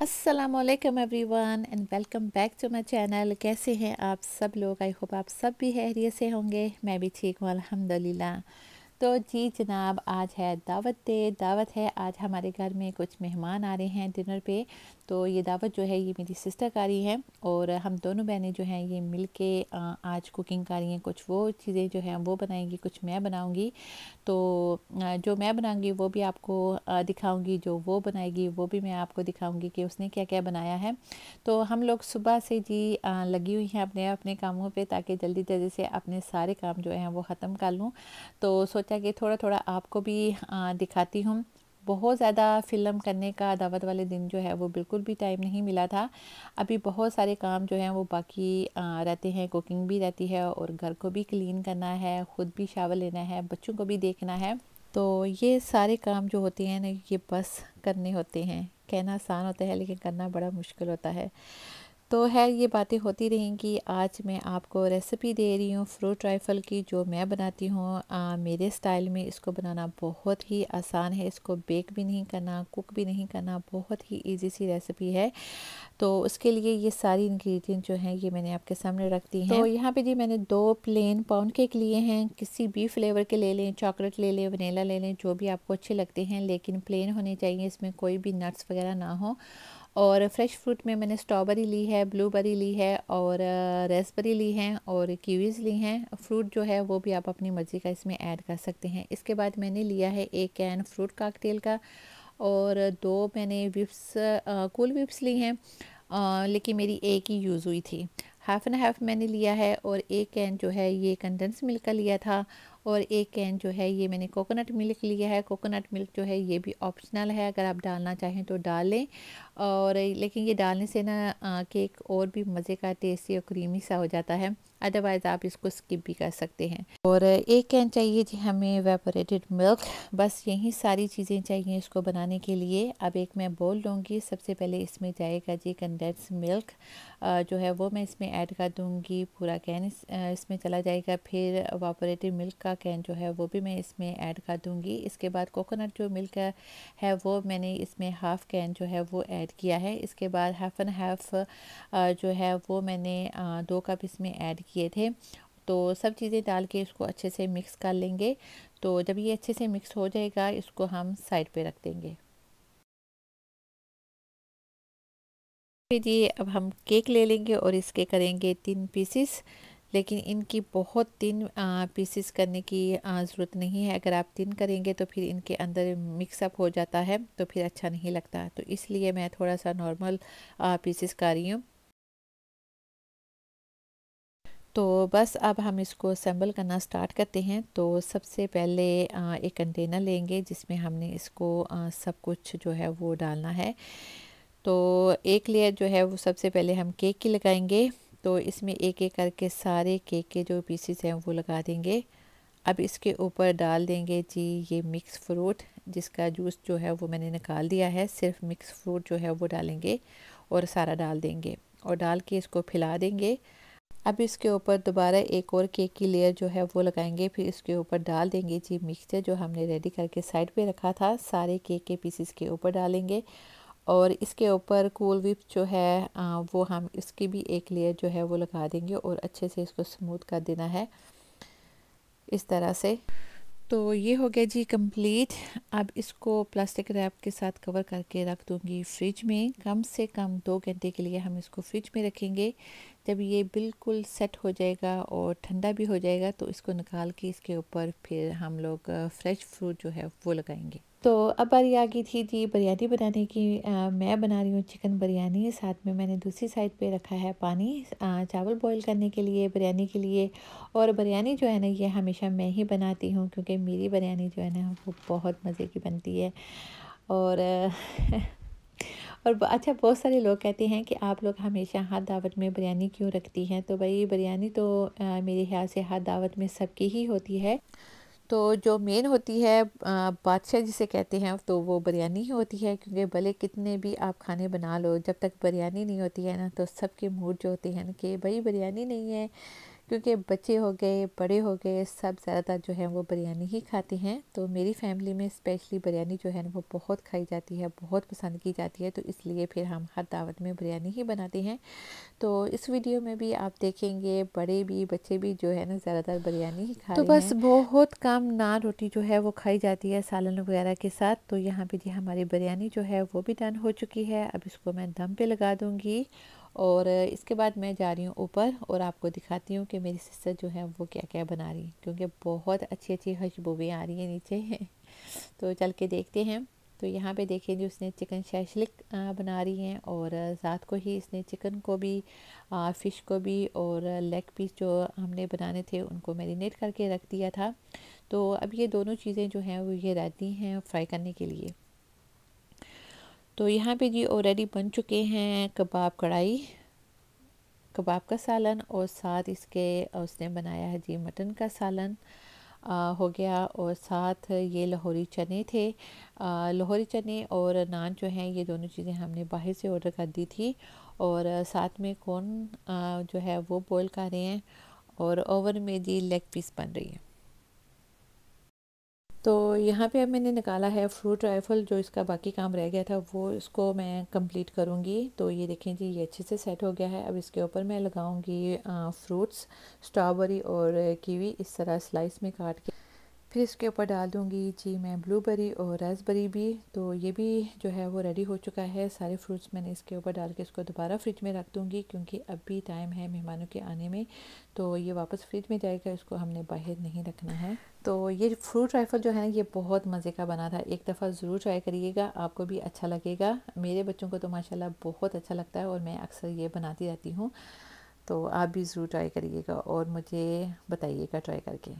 Aslam everyone and welcome back to my channel कैसे हैं आप सब लोग आई होप आप सब भी हैरियत से होंगे मैं भी ठीक हूँ अलहमदिल्ला तो जी जनाब आज है दावत डे दावत है आज हमारे घर में कुछ मेहमान आ रहे हैं डिनर पे तो ये दावत जो है ये मेरी सिस्टर का रही है और हम दोनों बहनें जो हैं ये मिल के आज कुकिंग कर रही हैं कुछ वो चीज़ें जो हैं वो बनाएंगी कुछ मैं बनाऊंगी तो जो मैं बनाऊंगी वो भी आपको दिखाऊंगी जो वो बनाएगी वो भी मैं आपको दिखाऊंगी कि उसने क्या क्या बनाया है तो हम लोग सुबह से जी लगी हुई हैं अपने अपने कामों पर ताकि जल्दी जल्दी से अपने सारे काम जो हैं वो ख़त्म कर लूँ तो सोच सोचा कि थोड़ा थोड़ा आपको भी दिखाती हूँ बहुत ज़्यादा फ़िल्म करने का दावत वाले दिन जो है वो बिल्कुल भी टाइम नहीं मिला था अभी बहुत सारे काम जो हैं वो बाकी रहते हैं कुकिंग भी रहती है और घर को भी क्लीन करना है ख़ुद भी शावर लेना है बच्चों को भी देखना है तो ये सारे काम जो होते हैं ना ये बस करने होते हैं कहना आसान होता है लेकिन करना बड़ा मुश्किल होता है तो है ये बातें होती रहेंगी आज मैं आपको रेसिपी दे रही हूँ फ्रूट राइफल की जो मैं बनाती हूँ मेरे स्टाइल में इसको बनाना बहुत ही आसान है इसको बेक भी नहीं करना कुक भी नहीं करना बहुत ही इजी सी रेसिपी है तो उसके लिए ये सारी इंग्रेडिएंट जो हैं ये मैंने आपके सामने रख दी हैं तो, तो यहाँ पे जी मैंने दो प्लेन पाउंड केक लिए हैं किसी भी फ्लेवर के ले लें चॉकलेट ले लें वनीला ले लें जो भी आपको अच्छे लगते हैं लेकिन प्लेन होने चाहिए इसमें कोई भी नट्स वगैरह ना हो और फ्रेश फ्रूट में मैंने स्ट्रॉबेरी ली है ब्लूबेरी ली है और रेसबेरी ली हैं और कीवीज़ ली हैं फ्रूट जो है वो भी आप अपनी मर्ज़ी का इसमें ऐड कर सकते हैं इसके बाद मैंने लिया है एक कैन फ्रूट काकटेल का और दो मैंने विप्स कूल विप्स ली हैं लेकिन मेरी एक ही यूज़ हुई थी हाफ़ एंड हाफ़ मैंने लिया है और एक कैन जो है ये कंडेंस मिल्क का लिया था और एक कैन जो है ये मैंने कोकोनट मिल्क लिया है कोकोनट मिल्क जो है ये भी ऑप्शनल है अगर आप डालना चाहें तो डालें और लेकिन ये डालने से ना केक और भी मज़े का टेस्टी और क्रीमी सा हो जाता है अदरवाइज़ आप इसको स्किप भी कर सकते हैं और एक कैन चाहिए जी हमें वेपोरेटेड मिल्क बस यही सारी चीज़ें चाहिए इसको बनाने के लिए अब एक मैं बोल लूँगी सबसे पहले इसमें जाएगा जी कंडेंस मिल्क जो है वो मैं इसमें ऐड कर दूँगी पूरा कैन इसमें चला जाएगा फिर वेपोरेटेड मिल्क का कैन जो है वो भी मैं इसमें ऐड कर दूंगी इसके बाद कोकोनट जो मिल्क है वो मैंने इसमें हाफ़ कैन जो है वो ऐड किया है इसके बाद हाफ़ एंड हाफ़ जो है वो मैंने दो कप इसमें ऐड किए थे तो सब चीज़ें डाल के इसको अच्छे से मिक्स कर लेंगे तो जब ये अच्छे से मिक्स हो जाएगा इसको हम साइड पे रख देंगे फिर ये अब हम केक ले लेंगे और इसके करेंगे तीन पीसेस लेकिन इनकी बहुत तीन पीसेस करने की ज़रूरत नहीं है अगर आप तीन करेंगे तो फिर इनके अंदर मिक्सअप हो जाता है तो फिर अच्छा नहीं लगता तो इसलिए मैं थोड़ा सा नॉर्मल पीसेस कर रही हूँ तो बस अब हम इसको असम्बल करना स्टार्ट करते हैं तो सबसे पहले एक कंटेनर लेंगे जिसमें हमने इसको सब कुछ जो है वो डालना है तो एक लेयर जो है वो सबसे पहले हम केक की लगाएंगे तो इसमें एक एक करके सारे केक के जो पीसीस हैं वो लगा देंगे अब इसके ऊपर डाल देंगे जी ये मिक्स फ्रूट जिसका जूस जो है वो मैंने निकाल दिया है सिर्फ मिक्स फ्रूट जो है वो डालेंगे और सारा डाल देंगे और डाल के इसको फिला देंगे अब इसके ऊपर दोबारा एक और केक की लेयर जो है वो लगाएंगे फिर इसके ऊपर डाल देंगे जी मिक्सचर जो हमने रेडी करके साइड पे रखा था सारे केक के पीसेस के ऊपर डालेंगे और इसके ऊपर कूल विप जो है आ, वो हम इसकी भी एक लेयर जो है वो लगा देंगे और अच्छे से इसको स्मूथ कर देना है इस तरह से तो ये हो गया जी कंप्लीट अब इसको प्लास्टिक रैप के साथ कवर करके रख दूँगी फ्रिज में कम से कम दो घंटे के लिए हम इसको फ्रिज में रखेंगे जब ये बिल्कुल सेट हो जाएगा और ठंडा भी हो जाएगा तो इसको निकाल के इसके ऊपर फिर हम लोग फ्रेश फ्रूट जो है वो लगाएंगे तो अब बारी आ गई थी जी बिरयानी बनाने की आ, मैं बना रही हूँ चिकन बिरयानी साथ में मैंने दूसरी साइड पे रखा है पानी आ, चावल बॉईल करने के लिए बिरयानी के लिए और बिरयानी जो है ना ये हमेशा मैं ही बनाती हूँ क्योंकि मेरी बिरयानी जो है ना वो बहुत मज़े की बनती है और और अच्छा बहुत सारे लोग कहते हैं कि आप लोग हमेशा हर दावत में बिरयानी क्यों रखती हैं तो भाई बिरयानी तो आ, मेरे ख्याल से हर दावत में सबकी ही होती है तो जो मेन होती है बादशाह जिसे कहते हैं तो वो बिरयानी ही होती है क्योंकि भले कितने भी आप खाने बना लो जब तक बिरयानी नहीं होती है ना तो सबके मूड जो होते हैं ना कि भाई बिरयानी नहीं है क्योंकि बच्चे हो गए बड़े हो गए सब ज़्यादातर जो है वो बिरयानी ही खाते हैं तो मेरी फैमिली में स्पेशली बिरयानी जो है ना वो बहुत खाई जाती है बहुत पसंद की जाती है तो इसलिए फिर हम हर दावत में बिरयानी ही बनाते हैं तो इस वीडियो में भी आप देखेंगे बड़े भी बच्चे भी जो है ना ज़्यादातर बिरयानी ही खाते तो बस बहुत कम नान रोटी जो है वो खाई जाती है सालन वगैरह के साथ तो यहाँ पे जी हमारी बिरयानी जो है वो भी डन हो चुकी है अब इसको मैं दम पर लगा दूँगी और इसके बाद मैं जा रही हूँ ऊपर और आपको दिखाती हूँ कि मेरी सिस्टर जो है वो क्या क्या बना रही है क्योंकि बहुत अच्छी अच्छी खुशबूबें आ रही हैं नीचे तो चल के देखते हैं तो यहाँ पे देखिए जी उसने चिकन शैशलिक बना रही हैं और रात को ही इसने चिकन को भी फ़िश को भी और लेग पीस जो हमने बनाने थे उनको मैरिनेट करके रख दिया था तो अब ये दोनों चीज़ें जो हैं वो ये रहती हैं फ्राई करने के लिए तो यहाँ पे जी ऑलरेडी बन चुके हैं कबाब कढ़ाई कबाब का सालन और साथ इसके उसने बनाया है जी मटन का सालन आ, हो गया और साथ ये लाहौरी चने थे लाहौरी चने और नान जो हैं ये दोनों चीज़ें हमने बाहर से ऑर्डर कर दी थी और साथ में कौन आ, जो है वो बॉयल कर रहे हैं और ओवन में जी लेग पीस बन रही है तो यहाँ पे अब मैंने निकाला है फ्रूट राइफल जो इसका बाकी काम रह गया था वो इसको मैं कंप्लीट करूँगी तो ये देखें जी ये अच्छे से सेट हो गया है अब इसके ऊपर मैं लगाऊँगी फ्रूट्स स्ट्रॉबेरी और कीवी इस तरह स्लाइस में काट के फिर इसके ऊपर डाल दूँगी जी मैं ब्लूबेरी और रसबेरी भी तो ये भी जो है वो रेडी हो चुका है सारे फ्रूट्स मैंने इसके ऊपर डाल के इसको दोबारा फ्रिज में रख दूँगी क्योंकि अब भी टाइम है मेहमानों के आने में तो ये वापस फ्रिज में जाएगा इसको हमने बाहर नहीं रखना है तो ये फ्रूट राइफल जो है ना ये बहुत मज़े का बना था एक दफ़ा ज़रूर ट्राई करिएगा आपको भी अच्छा लगेगा मेरे बच्चों को तो माशाल्लाह बहुत अच्छा लगता है और मैं अक्सर ये बनाती रहती हूँ तो आप भी ज़रूर ट्राई करिएगा और मुझे बताइएगा ट्राई करके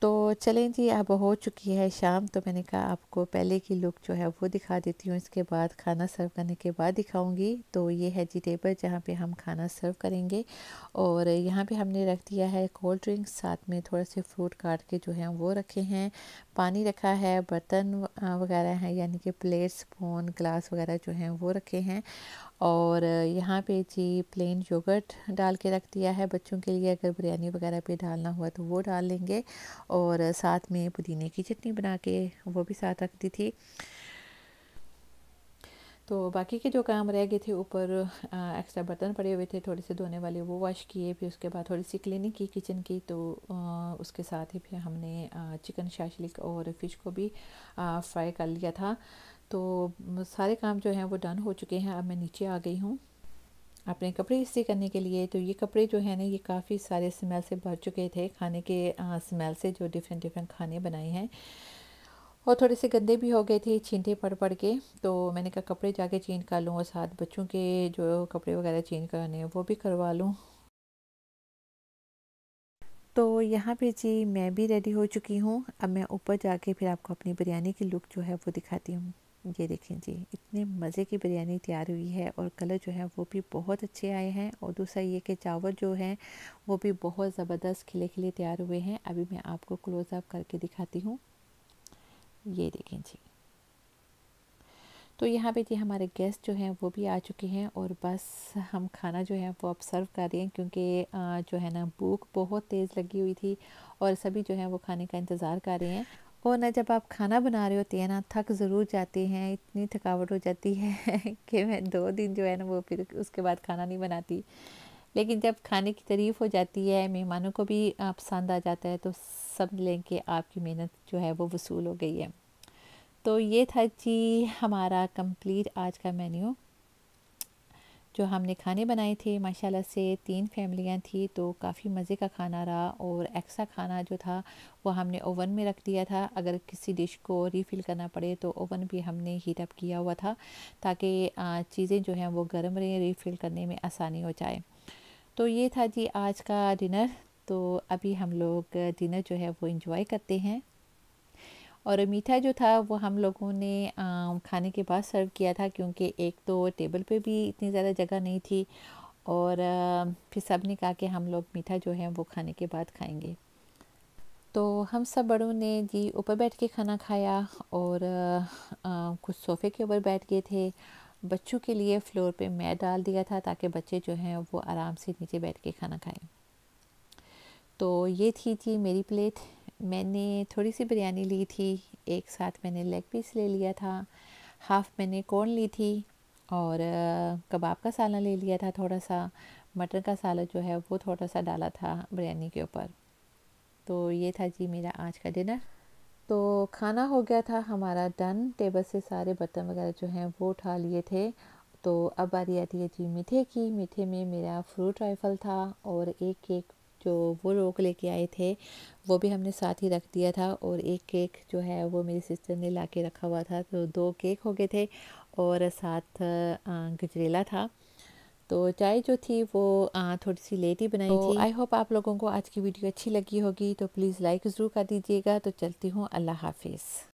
तो चलें जी अब हो चुकी है शाम तो मैंने कहा आपको पहले की लुक जो है वो दिखा देती हूँ इसके बाद खाना सर्व करने के बाद दिखाऊंगी तो ये है जी टेबल जहाँ पे हम खाना सर्व करेंगे और यहाँ पे हमने रख दिया है कोल्ड ड्रिंक्स साथ में थोड़ा से फ्रूट काट के जो है वो रखे हैं पानी रखा है बर्तन वगैरह हैं यानी कि प्लेट स्पून ग्लास वगैरह जो हैं वो रखे हैं और यहाँ पे जी प्लेन योगर्ट डाल के रख दिया है बच्चों के लिए अगर बिरयानी वगैरह पे डालना हुआ तो वो डाल लेंगे और साथ में पुदीने की चटनी बना के वो भी साथ रख दी थी तो बाकी के जो काम रह गए थे ऊपर एक्स्ट्रा बर्तन पड़े हुए थे थोड़े से धोने वाले वो वॉश किए फिर उसके बाद थोड़ी सी क्लीनिंग की किचन की तो आ, उसके साथ ही फिर हमने आ, चिकन शाशलिक और फिश को भी आ, फ्राई कर लिया था तो सारे काम जो हैं वो डन हो चुके हैं अब मैं नीचे आ गई हूँ अपने कपड़े इस्त्री करने के लिए तो ये कपड़े जो है ना ये काफ़ी सारे स्मेल से भर चुके थे खाने के स्मेल से जो डिफरेंट डिफरेंट खाने बनाए हैं और थोड़े से गंदे भी हो गए थे छींटे पड़ पड़ के तो मैंने कहा कपड़े जाके चेंज कर लूँ और साथ बच्चों के जो कपड़े वगैरह चेंज करने हैं वो भी करवा लूँ तो यहाँ पे जी मैं भी रेडी हो चुकी हूँ अब मैं ऊपर जाके फिर आपको अपनी बिरयानी की लुक जो है वो दिखाती हूँ ये देखें जी इतने मज़े की बिरयानी तैयार हुई है और कलर जो है वो भी बहुत अच्छे आए हैं और दूसरा ये कि चावल जो हैं वो भी बहुत ज़बरदस्त खिले खिले तैयार हुए हैं अभी मैं आपको क्लोज़अप करके दिखाती हूँ ये देखें जी तो यहाँ पे जी हमारे गेस्ट जो हैं वो भी आ चुके हैं और बस हम खाना जो है वो अब सर्व कर रहे हैं क्योंकि जो है ना भूख बहुत तेज़ लगी हुई थी और सभी जो है वो खाने का इंतज़ार कर रहे हैं और ना जब आप खाना बना रहे होते हैं ना थक ज़रूर जाते हैं इतनी थकावट हो जाती है कि मैं दो दिन जो है ना वो फिर उसके बाद खाना नहीं बनाती लेकिन जब खाने की तारीफ़ हो जाती है मेहमानों को भी पसंद आ जाता है तो समझ लें कि आपकी मेहनत जो है वो वसूल हो गई है तो ये था जी हमारा कंप्लीट आज का मेन्यू जो हमने खाने बनाए थे माशाल्लाह से तीन फैमिलियाँ थी तो काफ़ी मज़े का खाना रहा और एक्स्ट्रा खाना जो था वो हमने ओवन में रख दिया था अगर किसी डिश को रीफ़िल करना पड़े तो ओवन भी हमने हीट अप किया हुआ था ताकि चीज़ें जो हैं वो गर्म रहें रीफ़िल करने में आसानी हो जाए तो ये था जी आज का डिनर तो अभी हम लोग डिनर जो है वो इंजॉय करते हैं और मीठा जो था वो हम लोगों ने खाने के बाद सर्व किया था क्योंकि एक तो टेबल पे भी इतनी ज़्यादा जगह नहीं थी और फिर सब ने कहा कि हम लोग मीठा जो है वो खाने के बाद खाएंगे तो हम सब बड़ों ने जी ऊपर बैठ के खाना खाया और कुछ सोफ़े के ऊपर बैठ गए थे बच्चों के लिए फ़्लोर पे मैट डाल दिया था ताकि बच्चे जो हैं वो आराम से नीचे बैठ के खाना खाएं तो ये थी जी मेरी प्लेट मैंने थोड़ी सी बिरयानी ली थी एक साथ मैंने लेग पीस ले लिया था हाफ़ मैंने कॉर्न ली थी और कबाब का सालन ले लिया था थोड़ा सा मटर का सालन जो है वो थोड़ा सा डाला था बिरयानी के ऊपर तो ये था जी मेरा आज का डिनर तो खाना हो गया था हमारा डन टेबल से सारे बर्तन वगैरह जो हैं वो उठा लिए थे तो अब बारी आती है जी मीठे की मीठे में मेरा फ्रूट राइफल था और एक केक जो वो लोग लेके आए थे वो भी हमने साथ ही रख दिया था और एक केक जो है वो मेरी सिस्टर ने ला के रखा हुआ था तो दो केक हो गए थे और साथ गजरेला था तो चाय जो थी वो थोड़ी सी लेट ही बनाई तो थी आई होप आप लोगों को आज की वीडियो अच्छी लगी होगी तो प्लीज़ लाइक ज़रूर कर दीजिएगा तो चलती हूँ अल्लाह हाफिज़